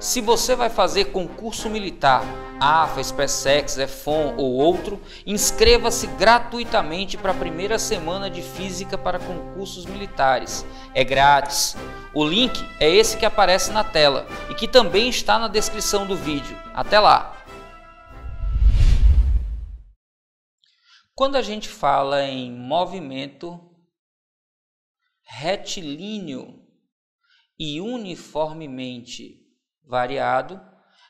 Se você vai fazer concurso militar, AFA, SPSEX, EFON ou outro, inscreva-se gratuitamente para a primeira semana de Física para concursos militares. É grátis. O link é esse que aparece na tela e que também está na descrição do vídeo. Até lá! Quando a gente fala em movimento retilíneo e uniformemente variado,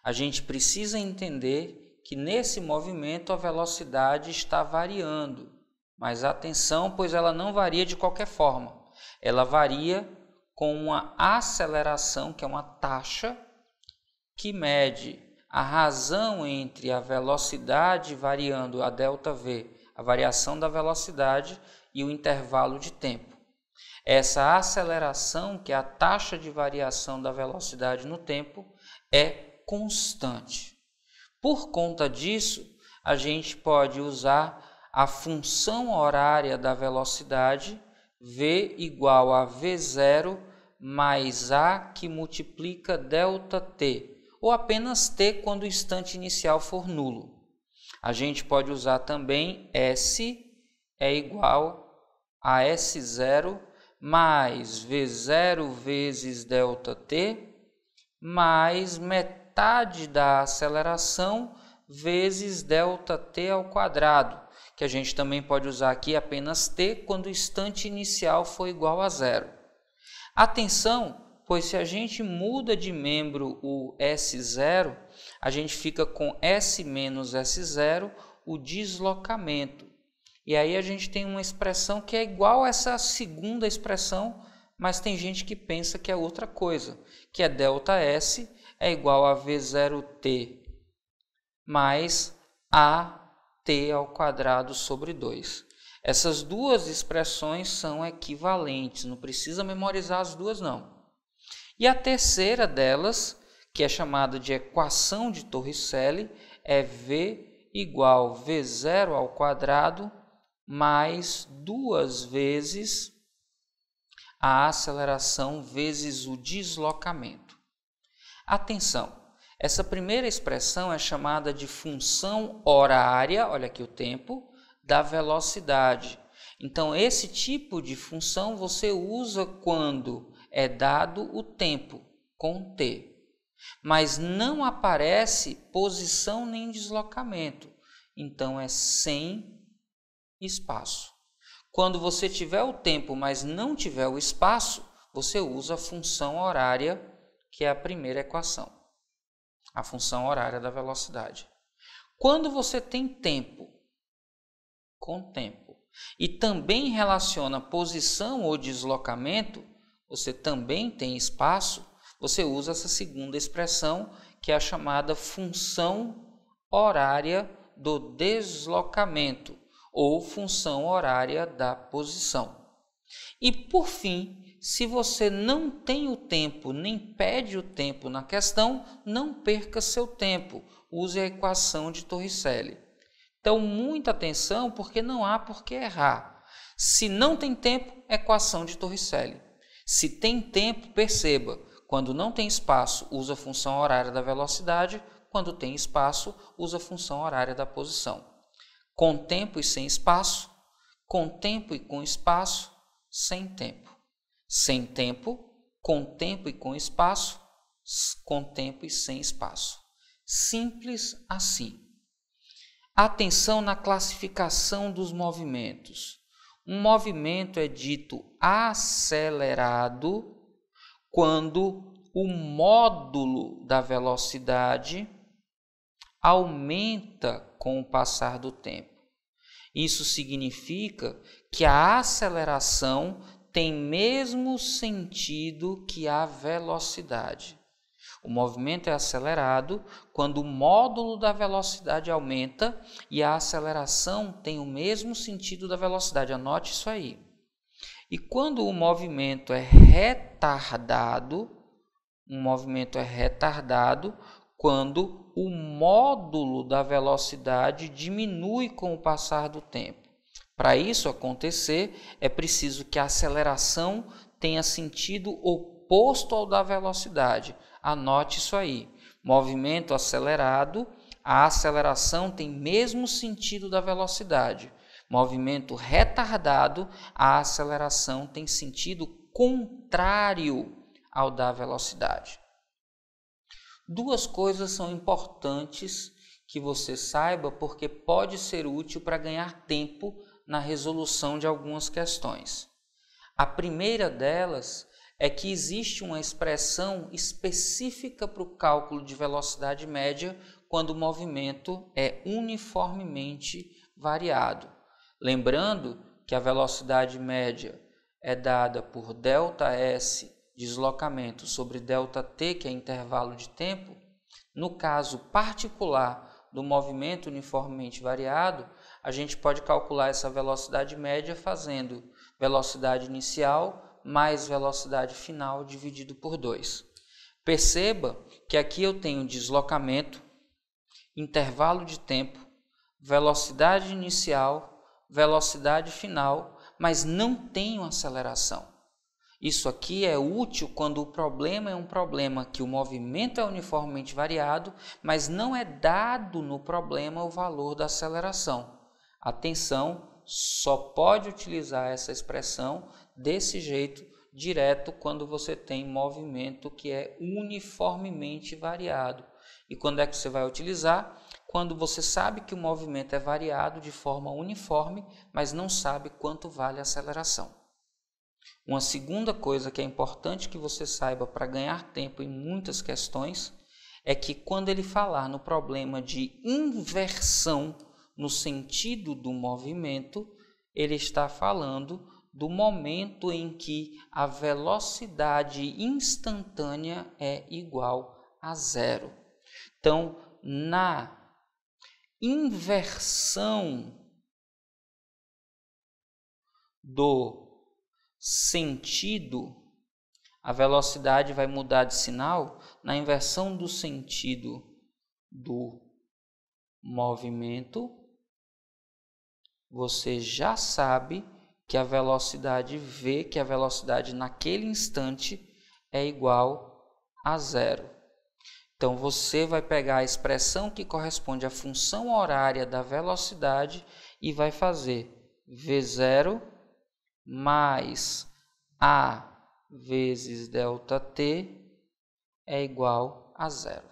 a gente precisa entender que nesse movimento a velocidade está variando. Mas atenção, pois ela não varia de qualquer forma. Ela varia com uma aceleração, que é uma taxa, que mede a razão entre a velocidade variando a delta V, a variação da velocidade, e o intervalo de tempo. Essa aceleração, que é a taxa de variação da velocidade no tempo, é constante. Por conta disso, a gente pode usar a função horária da velocidade v igual a v0 mais a que multiplica delta t, ou apenas t quando o instante inicial for nulo. A gente pode usar também S é igual a S0 mais V0 vezes ΔT mais metade da aceleração vezes ΔT ao quadrado, que a gente também pode usar aqui apenas t quando o instante inicial for igual a zero. Atenção, pois se a gente muda de membro o S0, a gente fica com S menos S0, o deslocamento. E aí a gente tem uma expressão que é igual a essa segunda expressão, mas tem gente que pensa que é outra coisa, que é ΔS é igual a V0T mais AT ao quadrado sobre 2. Essas duas expressões são equivalentes, não precisa memorizar as duas não. E a terceira delas, que é chamada de equação de Torricelli, é V igual V0 ao quadrado mais duas vezes a aceleração vezes o deslocamento. Atenção, essa primeira expressão é chamada de função horária, olha aqui o tempo, da velocidade. Então, esse tipo de função você usa quando é dado o tempo, com t. Mas não aparece posição nem deslocamento. Então, é sem espaço. Quando você tiver o tempo, mas não tiver o espaço, você usa a função horária, que é a primeira equação, a função horária da velocidade. Quando você tem tempo, com tempo, e também relaciona posição ou deslocamento, você também tem espaço, você usa essa segunda expressão, que é a chamada função horária do deslocamento ou função horária da posição. E por fim, se você não tem o tempo nem pede o tempo na questão, não perca seu tempo. Use a equação de Torricelli. Então, muita atenção porque não há por que errar. Se não tem tempo, equação de Torricelli. Se tem tempo, perceba. Quando não tem espaço, usa a função horária da velocidade. Quando tem espaço, usa a função horária da posição com tempo e sem espaço, com tempo e com espaço, sem tempo. Sem tempo, com tempo e com espaço, com tempo e sem espaço. Simples assim. Atenção na classificação dos movimentos. Um movimento é dito acelerado quando o módulo da velocidade aumenta com o passar do tempo. Isso significa que a aceleração tem mesmo sentido que a velocidade. O movimento é acelerado quando o módulo da velocidade aumenta e a aceleração tem o mesmo sentido da velocidade. Anote isso aí. E quando o movimento é retardado, um movimento é retardado quando o módulo da velocidade diminui com o passar do tempo. Para isso acontecer, é preciso que a aceleração tenha sentido oposto ao da velocidade. Anote isso aí. Movimento acelerado, a aceleração tem mesmo sentido da velocidade. Movimento retardado, a aceleração tem sentido contrário ao da velocidade. Duas coisas são importantes que você saiba porque pode ser útil para ganhar tempo na resolução de algumas questões. A primeira delas é que existe uma expressão específica para o cálculo de velocidade média quando o movimento é uniformemente variado. Lembrando que a velocidade média é dada por ΔS deslocamento sobre ΔT, que é intervalo de tempo, no caso particular do movimento uniformemente variado, a gente pode calcular essa velocidade média fazendo velocidade inicial mais velocidade final dividido por 2. Perceba que aqui eu tenho deslocamento, intervalo de tempo, velocidade inicial, velocidade final, mas não tenho aceleração. Isso aqui é útil quando o problema é um problema que o movimento é uniformemente variado, mas não é dado no problema o valor da aceleração. Atenção, só pode utilizar essa expressão desse jeito direto quando você tem movimento que é uniformemente variado. E quando é que você vai utilizar? Quando você sabe que o movimento é variado de forma uniforme, mas não sabe quanto vale a aceleração. Uma segunda coisa que é importante que você saiba para ganhar tempo em muitas questões é que quando ele falar no problema de inversão no sentido do movimento, ele está falando do momento em que a velocidade instantânea é igual a zero. Então, na inversão do sentido, a velocidade vai mudar de sinal na inversão do sentido do movimento, você já sabe que a velocidade v, que é a velocidade naquele instante é igual a zero. Então você vai pegar a expressão que corresponde à função horária da velocidade e vai fazer v zero mais A vezes ΔT é igual a zero.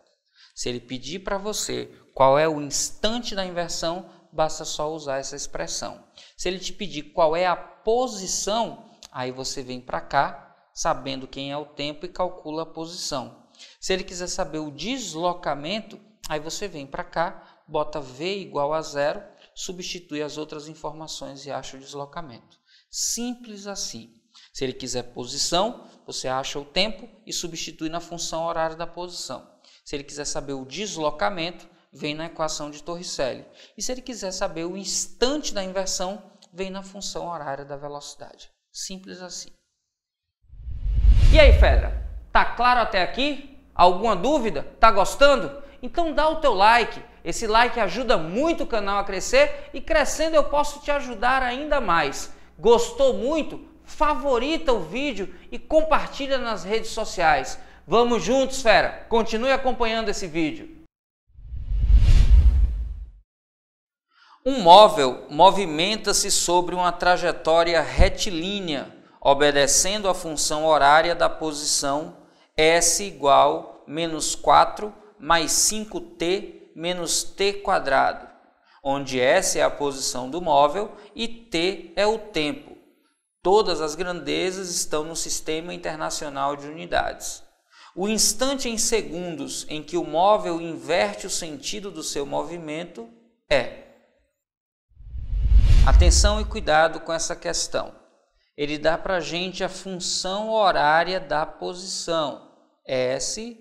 Se ele pedir para você qual é o instante da inversão, basta só usar essa expressão. Se ele te pedir qual é a posição, aí você vem para cá, sabendo quem é o tempo e calcula a posição. Se ele quiser saber o deslocamento, aí você vem para cá, bota V igual a zero, substitui as outras informações e acha o deslocamento. Simples assim. Se ele quiser posição, você acha o tempo e substitui na função horária da posição. Se ele quiser saber o deslocamento, vem na equação de Torricelli. E se ele quiser saber o instante da inversão, vem na função horária da velocidade. Simples assim. E aí, Fedra? Tá claro até aqui? Alguma dúvida? Tá gostando? Então dá o teu like. Esse like ajuda muito o canal a crescer e crescendo eu posso te ajudar ainda mais gostou muito, favorita o vídeo e compartilha nas redes sociais. Vamos juntos, fera! Continue acompanhando esse vídeo. Um móvel movimenta-se sobre uma trajetória retilínea, obedecendo à função horária da posição S igual menos 4 mais 5t menos t quadrado onde S é a posição do móvel e T é o tempo. Todas as grandezas estão no Sistema Internacional de Unidades. O instante em segundos em que o móvel inverte o sentido do seu movimento é. Atenção e cuidado com essa questão. Ele dá para a gente a função horária da posição. S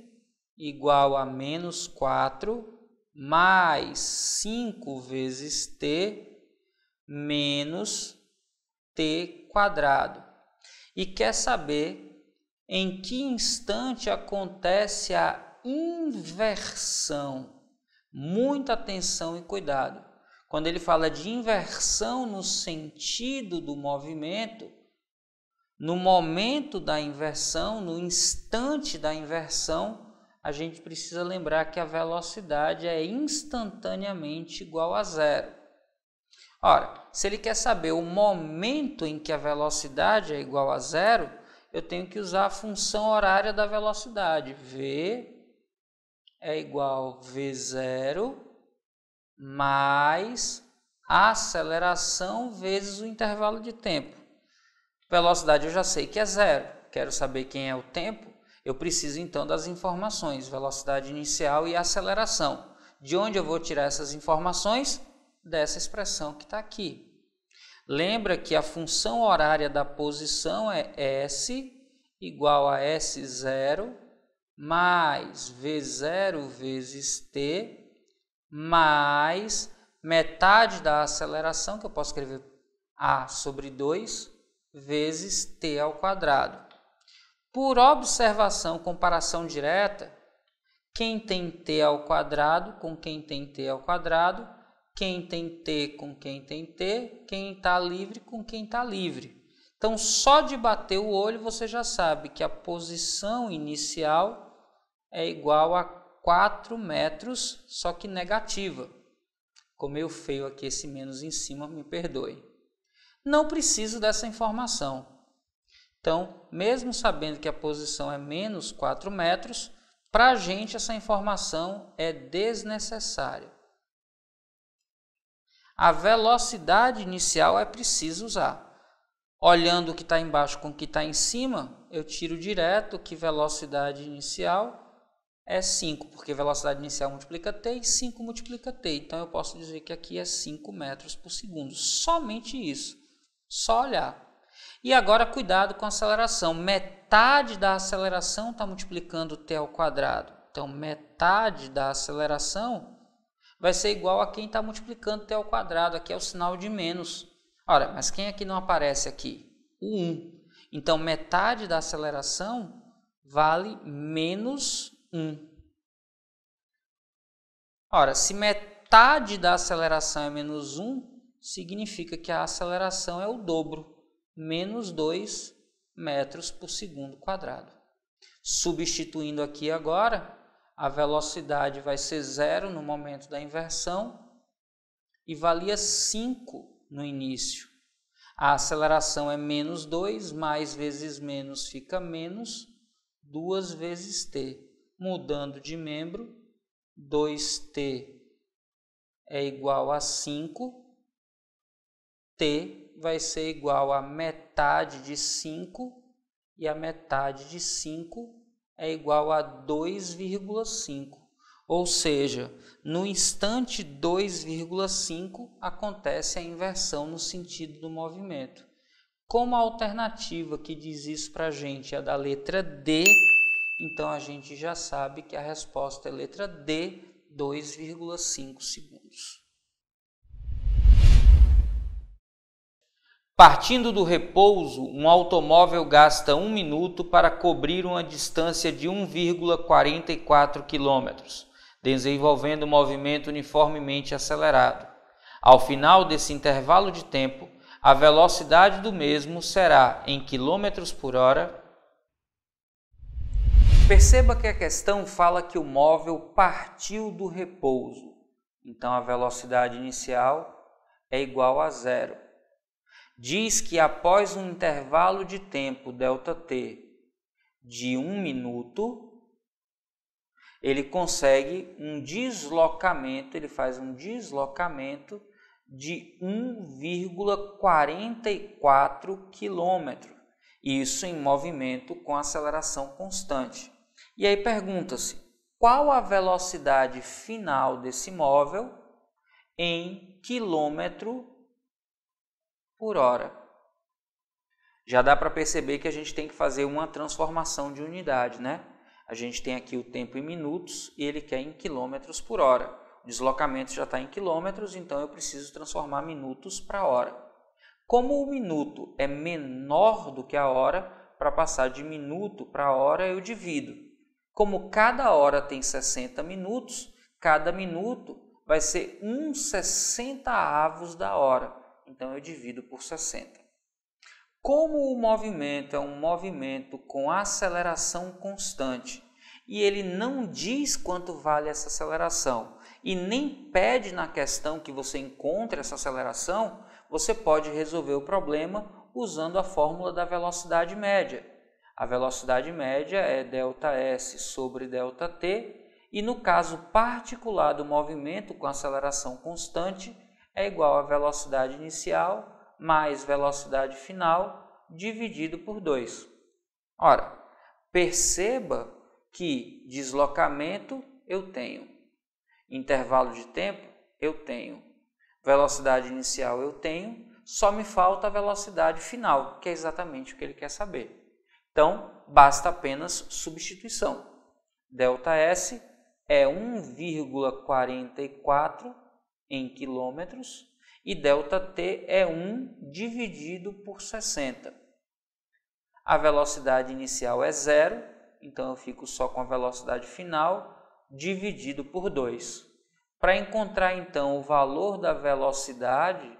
igual a menos 4 mais 5 vezes t menos t quadrado. E quer saber em que instante acontece a inversão. Muita atenção e cuidado. Quando ele fala de inversão no sentido do movimento, no momento da inversão, no instante da inversão, a gente precisa lembrar que a velocidade é instantaneamente igual a zero. Ora, se ele quer saber o momento em que a velocidade é igual a zero, eu tenho que usar a função horária da velocidade. V é igual a V0 mais a aceleração vezes o intervalo de tempo. Velocidade eu já sei que é zero. Quero saber quem é o tempo eu preciso então das informações, velocidade inicial e aceleração. De onde eu vou tirar essas informações? Dessa expressão que está aqui. Lembra que a função horária da posição é S igual a S0 mais V0 vezes T mais metade da aceleração, que eu posso escrever A sobre 2, vezes T ao quadrado. Por observação, comparação direta, quem tem t ao quadrado com quem tem t ao quadrado, quem tem t com quem tem t, quem está livre com quem está livre. Então, só de bater o olho você já sabe que a posição inicial é igual a 4 metros, só que negativa. Como eu feio aqui esse menos em cima, me perdoe. Não preciso dessa informação. Então, mesmo sabendo que a posição é menos 4 metros, para a gente essa informação é desnecessária. A velocidade inicial é preciso usar. Olhando o que está embaixo com o que está em cima, eu tiro direto que velocidade inicial é 5, porque velocidade inicial multiplica t e 5 multiplica t. Então, eu posso dizer que aqui é 5 metros por segundo. Somente isso. Só olhar. E agora cuidado com a aceleração. Metade da aceleração está multiplicando t ao quadrado. Então metade da aceleração vai ser igual a quem está multiplicando t ao quadrado. Aqui é o sinal de menos. Ora, mas quem aqui não aparece aqui? O 1. Então metade da aceleração vale menos 1. Ora, se metade da aceleração é menos 1, significa que a aceleração é o dobro menos 2 metros por segundo quadrado. Substituindo aqui agora, a velocidade vai ser zero no momento da inversão e valia 5 no início. A aceleração é menos 2, mais vezes menos fica menos 2 vezes t. Mudando de membro, 2t é igual a 5, t vai ser igual a metade de 5 e a metade de 5 é igual a 2,5. Ou seja, no instante 2,5 acontece a inversão no sentido do movimento. Como a alternativa que diz isso para a gente é da letra D, então a gente já sabe que a resposta é letra D, 2,5 segundos. Partindo do repouso, um automóvel gasta um minuto para cobrir uma distância de 1,44 km, desenvolvendo um movimento uniformemente acelerado. Ao final desse intervalo de tempo, a velocidade do mesmo será em quilômetros por hora. Perceba que a questão fala que o móvel partiu do repouso, então a velocidade inicial é igual a zero diz que após um intervalo de tempo ΔT de um minuto, ele consegue um deslocamento, ele faz um deslocamento de 1,44 km. Isso em movimento com aceleração constante. E aí pergunta-se: qual a velocidade final desse móvel em quilômetro por hora. Já dá para perceber que a gente tem que fazer uma transformação de unidade, né? A gente tem aqui o tempo em minutos e ele quer em quilômetros por hora. O deslocamento já está em quilômetros, então eu preciso transformar minutos para hora. Como o minuto é menor do que a hora, para passar de minuto para hora eu divido. Como cada hora tem 60 minutos, cada minuto vai ser um sessentaavos da hora então eu divido por 60. Como o movimento é um movimento com aceleração constante e ele não diz quanto vale essa aceleração e nem pede na questão que você encontre essa aceleração, você pode resolver o problema usando a fórmula da velocidade média. A velocidade média é ΔS sobre ΔT e no caso particular do movimento com aceleração constante, é igual a velocidade inicial mais velocidade final dividido por 2. Ora, perceba que deslocamento eu tenho, intervalo de tempo eu tenho, velocidade inicial eu tenho, só me falta a velocidade final, que é exatamente o que ele quer saber. Então, basta apenas substituição. Δs é 1,44 em quilômetros e ΔT é 1 dividido por 60. A velocidade inicial é zero, então eu fico só com a velocidade final dividido por 2. Para encontrar então o valor da velocidade,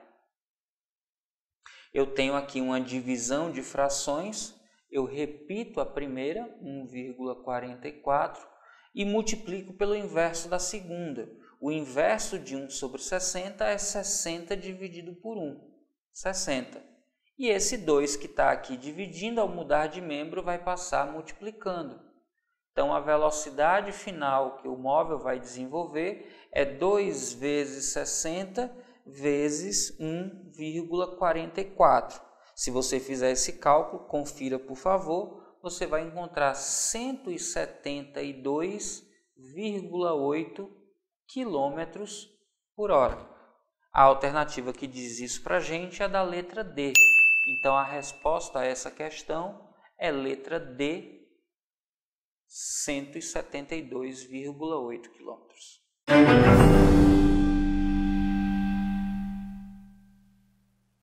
eu tenho aqui uma divisão de frações, eu repito a primeira, 1,44, e multiplico pelo inverso da segunda, o inverso de 1 sobre 60 é 60 dividido por 1, 60. E esse 2 que está aqui dividindo, ao mudar de membro, vai passar multiplicando. Então, a velocidade final que o móvel vai desenvolver é 2 vezes 60 vezes 1,44. Se você fizer esse cálculo, confira por favor, você vai encontrar 172,8 km por hora. A alternativa que diz isso para a gente é da letra D. Então, a resposta a essa questão é letra D, 172,8 quilômetros.